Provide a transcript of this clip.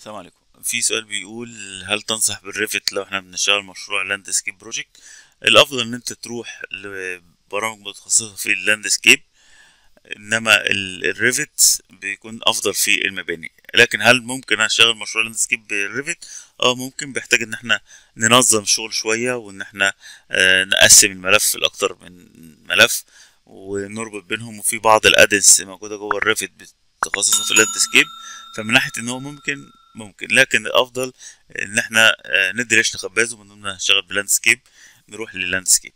السلام عليكم في سؤال بيقول هل تنصح بالريفت لو احنا بنشتغل مشروع لاندسكيب بروجكت الافضل ان انت تروح لبرامج متخصصه في اللاندسكيب انما الريفت بيكون افضل في المباني لكن هل ممكن اشتغل مشروع لاندسكيب بالريفت اه ممكن بيحتاج ان احنا ننظم شغل شويه وان احنا آه، نقسم الملف لاكتر من ملف ونربط بينهم وفي بعض الادنس موجوده جوه الريفت متخصصه في اللاندسكيب فمن ناحيه ان هو ممكن ممكن لكن الافضل ان احنا آه، ندري ايش نخبزه من ضمن هشتغل بلاندسكيب نروح للاندسكيب